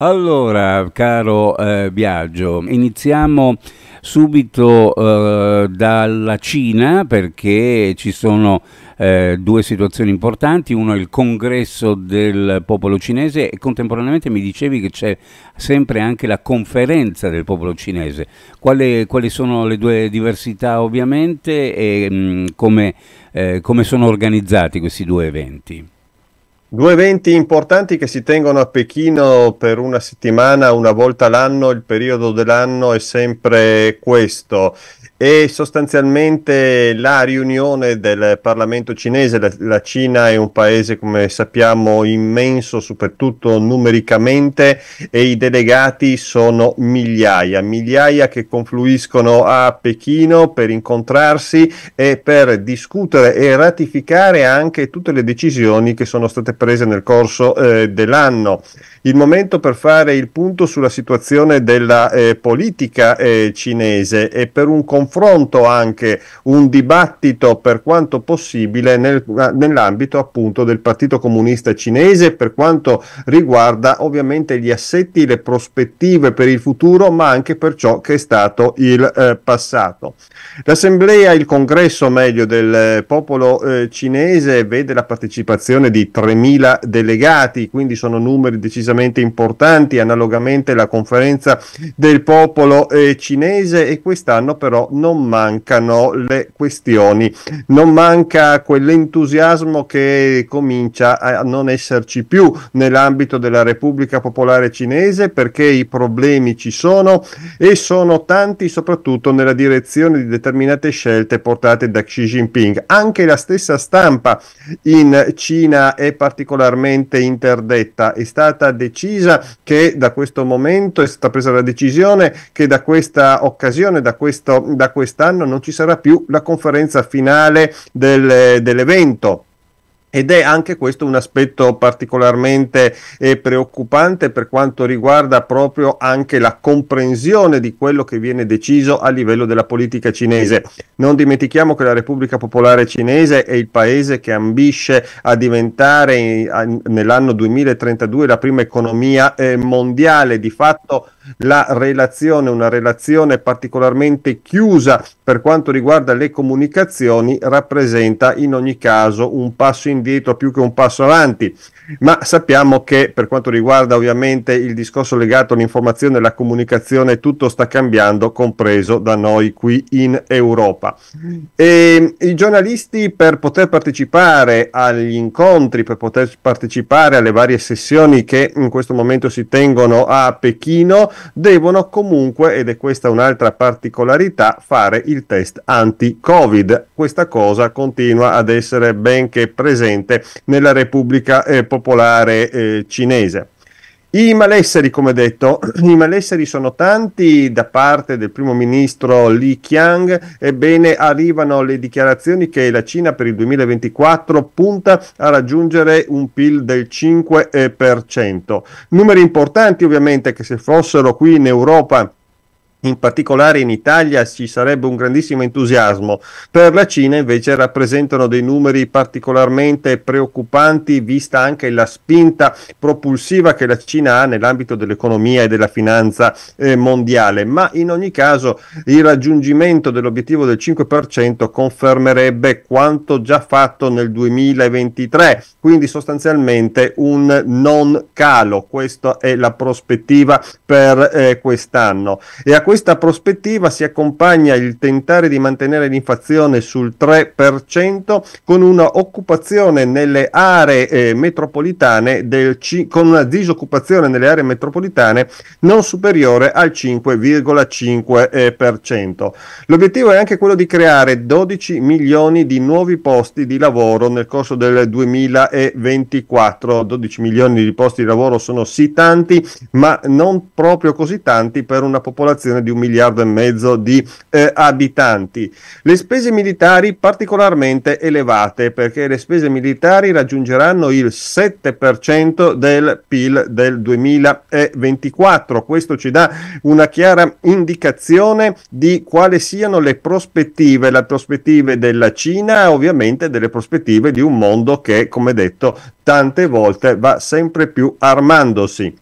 Allora, caro eh, Biagio, iniziamo subito eh, dalla Cina perché ci sono eh, due situazioni importanti, uno è il congresso del popolo cinese e contemporaneamente mi dicevi che c'è sempre anche la conferenza del popolo cinese. Quali, quali sono le due diversità ovviamente e mh, mm, come, eh, come sono organizzati questi due eventi? Due eventi importanti che si tengono a Pechino per una settimana, una volta l'anno, il periodo dell'anno è sempre questo. E sostanzialmente la riunione del Parlamento cinese, la, la Cina è un paese come sappiamo immenso, soprattutto numericamente, e i delegati sono migliaia, migliaia che confluiscono a Pechino per incontrarsi e per discutere e ratificare anche tutte le decisioni che sono state prese prese nel corso eh, dell'anno. Il momento per fare il punto sulla situazione della eh, politica eh, cinese e per un confronto anche, un dibattito per quanto possibile nel, nell'ambito appunto del Partito Comunista Cinese per quanto riguarda ovviamente gli assetti, le prospettive per il futuro ma anche per ciò che è stato il eh, passato. L'assemblea, il congresso meglio del eh, popolo eh, cinese vede la partecipazione di 3.000 4.000 delegati, quindi sono numeri decisamente importanti, analogamente la conferenza del popolo eh, cinese e quest'anno però non mancano le questioni, non manca quell'entusiasmo che comincia a non esserci più nell'ambito della Repubblica Popolare Cinese perché i problemi ci sono e sono tanti soprattutto nella direzione di determinate scelte portate da Xi Jinping. Anche la stessa stampa in Cina è partita particolarmente interdetta. È stata decisa che da questo momento è stata presa la decisione che da questa occasione, da, questo, da quest'anno, non ci sarà più la conferenza finale del, dell'evento ed è anche questo un aspetto particolarmente eh, preoccupante per quanto riguarda proprio anche la comprensione di quello che viene deciso a livello della politica cinese. Non dimentichiamo che la Repubblica Popolare Cinese è il paese che ambisce a diventare in, eh, a, nell'anno 2032 la prima economia eh, mondiale, di fatto la relazione, una relazione particolarmente chiusa per quanto riguarda le comunicazioni, rappresenta in ogni caso un passo indietro più che un passo avanti. Ma sappiamo che per quanto riguarda ovviamente il discorso legato all'informazione e alla comunicazione, tutto sta cambiando, compreso da noi qui in Europa. E, I giornalisti per poter partecipare agli incontri, per poter partecipare alle varie sessioni che in questo momento si tengono a Pechino, devono comunque, ed è questa un'altra particolarità, fare il test anti-Covid. Questa cosa continua ad essere benché presente nella Repubblica eh, Popolare eh, Cinese. I malesseri, come detto, i malesseri sono tanti da parte del primo ministro Li Qiang, ebbene arrivano le dichiarazioni che la Cina per il 2024 punta a raggiungere un PIL del 5%. Numeri importanti ovviamente che se fossero qui in Europa in particolare in Italia ci sarebbe un grandissimo entusiasmo, per la Cina invece rappresentano dei numeri particolarmente preoccupanti vista anche la spinta propulsiva che la Cina ha nell'ambito dell'economia e della finanza eh, mondiale, ma in ogni caso il raggiungimento dell'obiettivo del 5% confermerebbe quanto già fatto nel 2023, quindi sostanzialmente un non calo, questa è la prospettiva per eh, quest'anno. E a questa prospettiva si accompagna il tentare di mantenere l'inflazione sul 3% con una occupazione nelle aree eh, metropolitane c- con una disoccupazione nelle aree metropolitane non superiore al 5,5%. Eh, L'obiettivo è anche quello di creare 12 milioni di nuovi posti di lavoro nel corso del 2024. 12 milioni di posti di lavoro sono sì tanti, ma non proprio così tanti per una popolazione popolazione di un miliardo e mezzo di eh, abitanti. Le spese militari particolarmente elevate perché le spese militari raggiungeranno il 7% del PIL del 2024. Questo ci dà una chiara indicazione di quali siano le prospettive, le prospettive della Cina, ovviamente delle prospettive di un mondo che, come detto tante volte, va sempre più armandosi.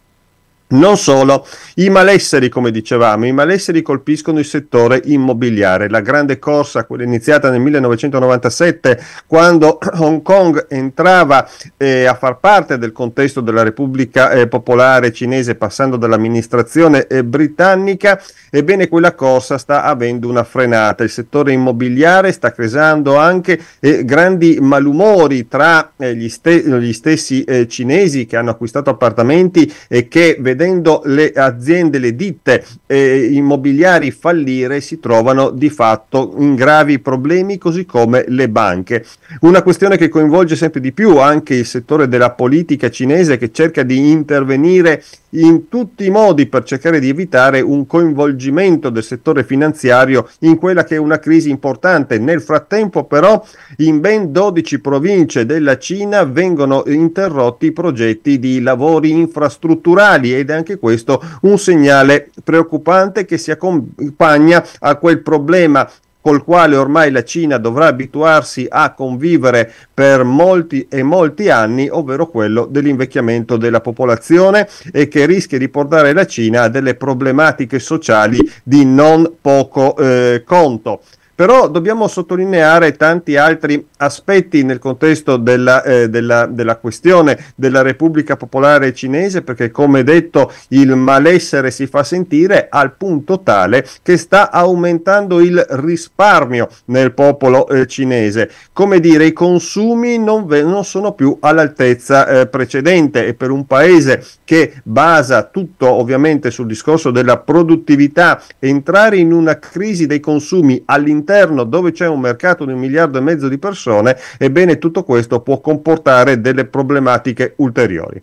Non solo, i malesseri, come dicevamo, i malesseri colpiscono il settore immobiliare. La grande corsa, quella iniziata nel 1997, quando Hong Kong entrava eh, a far parte del contesto della Repubblica eh, Popolare Cinese, passando dall'amministrazione eh, britannica, ebbene quella corsa sta avendo una frenata. Il settore immobiliare sta creando anche eh, grandi malumori tra eh, gli, ste- gli, stessi eh, cinesi che hanno acquistato appartamenti e che vedono vedendo le aziende, le ditte eh, immobiliari fallire, si trovano di fatto in gravi problemi, così come le banche. Una questione che coinvolge sempre di più anche il settore della politica cinese che cerca di intervenire in tutti i modi per cercare di evitare un coinvolgimento del settore finanziario in quella che è una crisi importante. Nel frattempo però in ben 12 province della Cina vengono interrotti i progetti di lavori infrastrutturali ed è anche questo un segnale preoccupante che si accompagna a quel problema col quale ormai la Cina dovrà abituarsi a convivere per molti e molti anni, ovvero quello dell'invecchiamento della popolazione e che rischia di portare la Cina a delle problematiche sociali di non poco eh, conto. Però dobbiamo sottolineare tanti altri aspetti nel contesto della, eh, della, della questione della Repubblica Popolare Cinese, perché come detto il malessere si fa sentire al punto tale che sta aumentando il risparmio nel popolo eh, cinese. Come dire, i consumi non, ve- non sono più all'altezza eh, precedente e per un paese che basa tutto ovviamente sul discorso della produttività, entrare in una crisi dei consumi all'interno all'interno dove c'è un mercato di un miliardo e mezzo di persone, ebbene tutto questo può comportare delle problematiche ulteriori.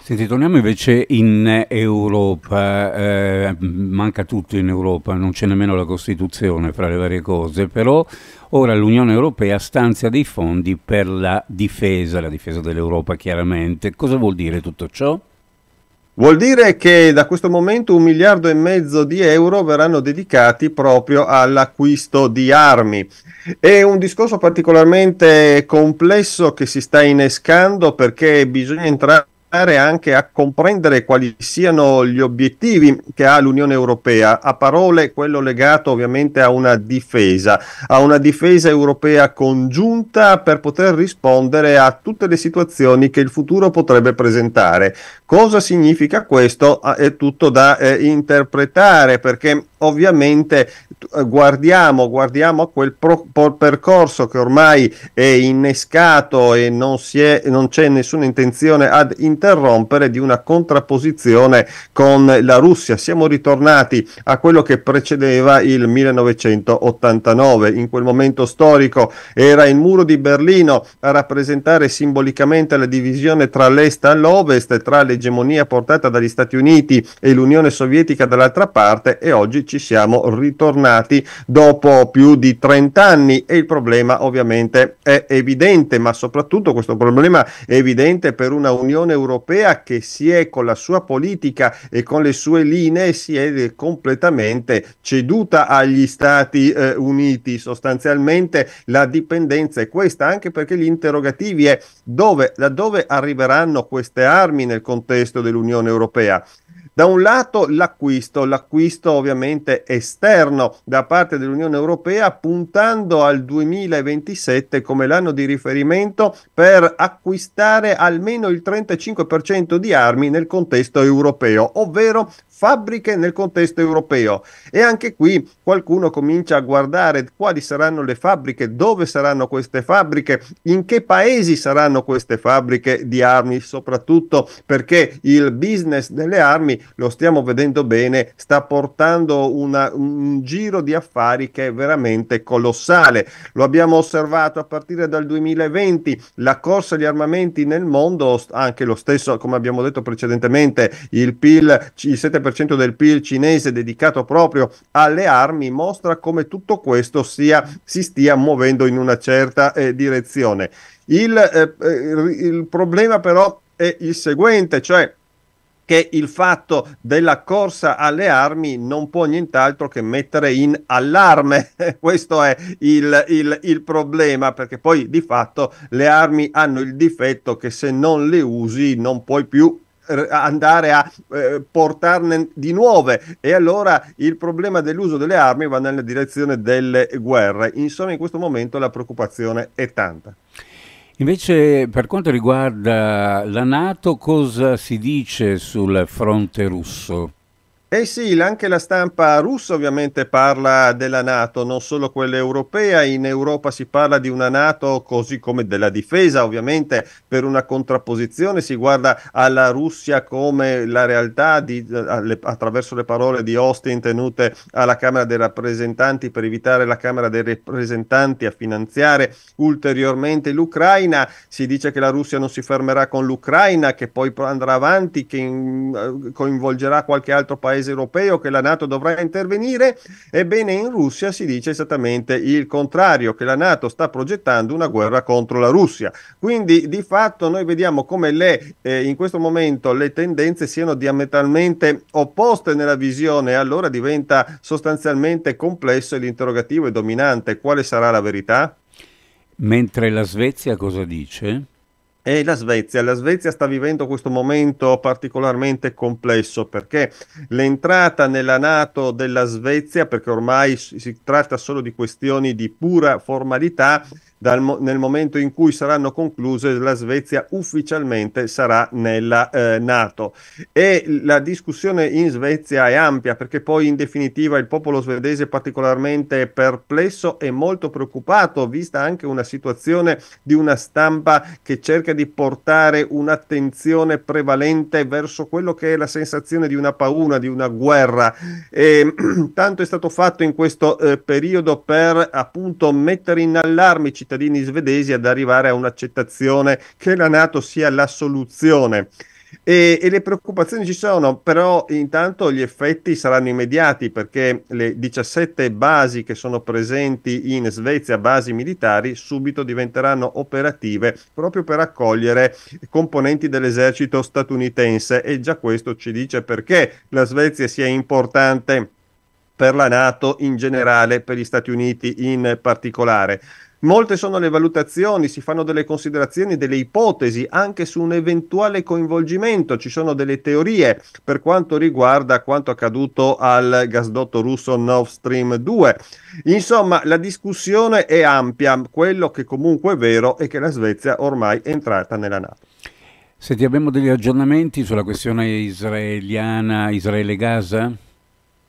Senti, torniamo invece in Europa, eh, manca tutto in Europa, non c'è nemmeno la Costituzione fra le varie cose, però ora l'Unione Europea stanzia dei fondi per la difesa, la difesa dell'Europa chiaramente. Cosa vuol dire tutto ciò? Vuol dire che da questo momento un miliardo e mezzo di euro verranno dedicati proprio all'acquisto di armi. È un discorso particolarmente complesso che si sta innescando perché bisogna entrare anche a comprendere quali siano gli obiettivi che ha l'Unione Europea, a parole quello legato ovviamente a una difesa, a una difesa europea congiunta per poter rispondere a tutte le situazioni che il futuro potrebbe presentare. Cosa significa questo? Ah, è tutto da eh, interpretare perché ovviamente eh, guardiamo, guardiamo a quel pro, percorso che ormai è innescato e non, è, non, c'è nessuna intenzione ad interrompere di una contrapposizione con la Russia. Siamo ritornati a quello che precedeva il 1989. In quel momento storico era il muro di Berlino a rappresentare simbolicamente la divisione tra l'est e l'ovest, tra l'egemonia portata dagli Stati Uniti e l'Unione Sovietica dall'altra parte e oggi ci siamo ritornati dopo più di 30 anni e il problema ovviamente è evidente, ma soprattutto questo problema è evidente per una Unione Europea che si è con la sua politica e con le sue linee si è completamente ceduta agli Stati eh, Uniti. Sostanzialmente la dipendenza è questa, anche perché gli interrogativi è dove, da dove arriveranno queste armi nel contesto dell'Unione Europea. Da un lato l'acquisto, l'acquisto ovviamente esterno da parte dell'Unione Europea puntando al 2027 come l'anno di riferimento per acquistare almeno il 35% di armi nel contesto europeo, ovvero fabbriche nel contesto europeo. E anche qui qualcuno comincia a guardare quali saranno le fabbriche, dove saranno queste fabbriche, in che paesi saranno queste fabbriche di armi, soprattutto perché il business delle armi, lo stiamo vedendo bene, sta portando una, un giro di affari che è veramente colossale. Lo abbiamo osservato a partire dal 2020, la corsa agli armamenti nel mondo, anche lo stesso, come abbiamo detto precedentemente, il PIL, il 7% 30% del PIL cinese dedicato proprio alle armi mostra come tutto questo sia, si stia muovendo in una certa eh, direzione. Il, eh, eh il problema però è il seguente, cioè che il fatto della corsa alle armi non può nient'altro che mettere in allarme. Questo è il, il, il, problema, perché poi di fatto le armi hanno il difetto che se non le usi non puoi più andare a eh, portarne di nuove e allora il problema dell'uso delle armi va nella direzione delle guerre. Insomma, in questo momento la preoccupazione è tanta. Invece per quanto riguarda la Nato, cosa si dice sul fronte russo? Eh sì, anche la stampa russa ovviamente parla della Nato, non solo quella europea, in Europa si parla di una Nato così come della difesa, ovviamente per una contrapposizione si guarda alla Russia come la realtà di, attraverso le parole di Austin tenute alla Camera dei rappresentanti per evitare la Camera dei rappresentanti a finanziare ulteriormente l'Ucraina, si dice che la Russia non si fermerà con l'Ucraina, che poi andrà avanti, che eh, coinvolgerà qualche altro paese paese europeo che la Nato dovrà intervenire, ebbene in Russia si dice esattamente il contrario, che la Nato sta progettando una guerra contro la Russia. Quindi di fatto noi vediamo come le, eh, in questo momento le tendenze siano diametralmente opposte nella visione e allora diventa sostanzialmente complesso e l'interrogativo è dominante. Quale sarà la verità? Mentre la Svezia cosa dice? E la Svezia. La Svezia sta vivendo questo momento particolarmente complesso perché l'entrata nella Nato della Svezia, perché ormai si tratta solo di questioni di pura formalità, dal, nel momento in cui saranno concluse la Svezia ufficialmente sarà nella eh, Nato e la discussione in Svezia è ampia perché poi in definitiva il popolo svedese è particolarmente perplesso e molto preoccupato vista anche una situazione di una stampa che cerca di di portare un'attenzione prevalente verso quello che è la sensazione di una paura, di una guerra. E, ehm, tanto è stato fatto in questo eh, periodo per appunto mettere in allarme i cittadini svedesi ad arrivare a un'accettazione che la Nato sia la soluzione. E, e, le preoccupazioni ci sono, però intanto gli effetti saranno immediati perché le 17 basi che sono presenti in Svezia, basi militari, subito diventeranno operative proprio per accogliere componenti dell'esercito statunitense e già questo ci dice perché la Svezia sia importante per la Nato in generale, per gli Stati Uniti in particolare. Molte sono le valutazioni, si fanno delle considerazioni, delle ipotesi anche su un eventuale coinvolgimento, ci sono delle teorie per quanto riguarda quanto accaduto al gasdotto russo Nord Stream 2. Insomma, la discussione è ampia, quello che comunque è vero è che la Svezia ormai è entrata nella Nato. Senti, abbiamo degli aggiornamenti sulla questione israeliana, Israele-Gaza?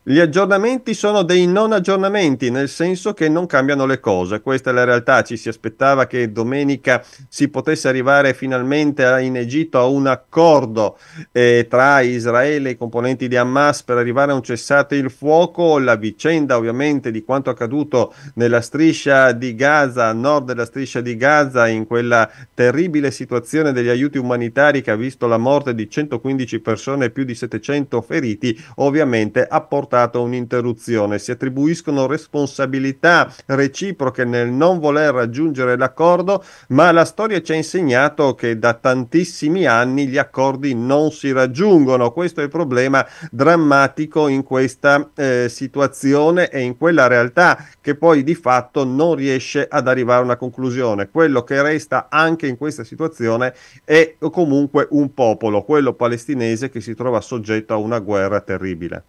Gli aggiornamenti sono dei non aggiornamenti, nel senso che non cambiano le cose. Questa è la realtà. Ci si aspettava che domenica si potesse arrivare finalmente in Egitto a un accordo eh, tra Israele e i componenti di Hamas per arrivare a un cessate il fuoco. La vicenda ovviamente di quanto accaduto nella striscia di Gaza, a nord della striscia di Gaza, in quella terribile situazione degli aiuti umanitari che ha visto la morte di 115 persone e più di 700 feriti, ovviamente ha portato stata un'interruzione, si attribuiscono responsabilità reciproche nel non voler raggiungere l'accordo, ma la storia ci ha insegnato che da tantissimi anni gli accordi non si raggiungono. Questo è il problema drammatico in questa eh, situazione e in quella realtà che poi di fatto non riesce ad arrivare a una conclusione. Quello che resta anche in questa situazione è comunque un popolo, quello palestinese che si trova soggetto a una guerra terribile.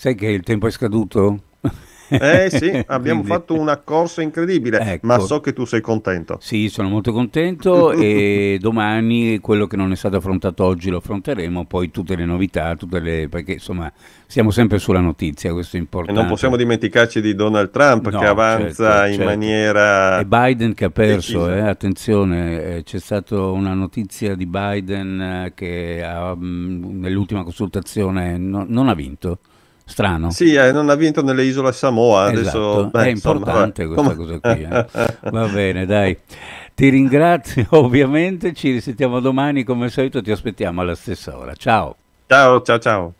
Sai che il tempo è scaduto? Eh sì, abbiamo Quindi... fatto una corsa incredibile, ecco. ma so che tu sei contento. Sì, sono molto contento e domani quello che non è stato affrontato oggi lo affronteremo, poi tutte le novità, tutte le... perché insomma siamo sempre sulla notizia, questo è importante. E non possiamo dimenticarci di Donald Trump no, che certo, avanza certo, in certo. maniera... E Biden che ha perso, eh, attenzione, eh, c'è stata una notizia di Biden eh, che ha, mm, nell'ultima consultazione non, non ha vinto strano. Sì, eh, non ha vinto nelle isole Samoa. Esatto. Adesso, beh, è importante insomma, eh, questa come... cosa qui. Eh. Va bene, dai. Ti ringrazio ovviamente, ci risentiamo domani come al solito, ti aspettiamo alla stessa ora. Ciao. Ciao, ciao, ciao.